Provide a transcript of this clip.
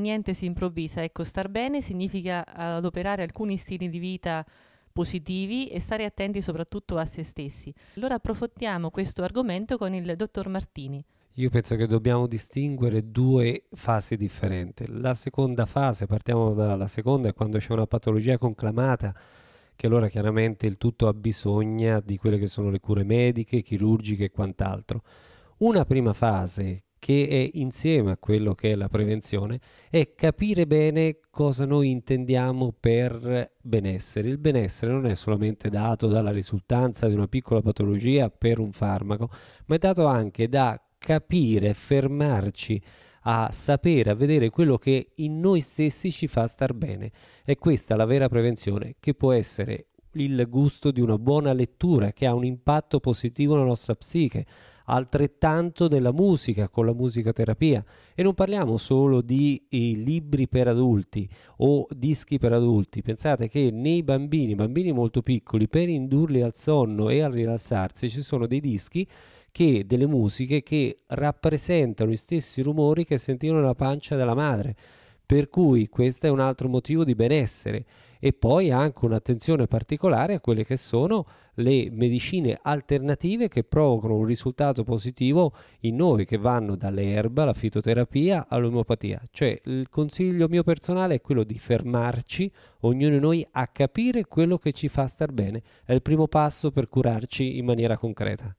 Niente si improvvisa, ecco, star bene significa adoperare alcuni stili di vita positivi e stare attenti soprattutto a se stessi. Allora approfondiamo questo argomento con il dottor Martini. Io penso che dobbiamo distinguere due fasi differenti. La seconda fase, partiamo dalla seconda, è quando c'è una patologia conclamata, che allora chiaramente il tutto ha bisogno di quelle che sono le cure mediche, chirurgiche e quant'altro. Una prima fase che è insieme a quello che è la prevenzione, è capire bene cosa noi intendiamo per benessere. Il benessere non è solamente dato dalla risultanza di una piccola patologia per un farmaco, ma è dato anche da capire, fermarci a sapere, a vedere quello che in noi stessi ci fa star bene. È questa la vera prevenzione che può essere il gusto di una buona lettura che ha un impatto positivo nella nostra psiche, altrettanto della musica con la musicoterapia e non parliamo solo di eh, libri per adulti o dischi per adulti, pensate che nei bambini, bambini molto piccoli, per indurli al sonno e a rilassarsi ci sono dei dischi che delle musiche che rappresentano gli stessi rumori che sentivano nella pancia della madre per cui questo è un altro motivo di benessere e poi anche un'attenzione particolare a quelle che sono le medicine alternative che provocano un risultato positivo in noi che vanno dall'erba, alla fitoterapia all'omeopatia. Cioè il consiglio mio personale è quello di fermarci, ognuno di noi, a capire quello che ci fa star bene. È il primo passo per curarci in maniera concreta.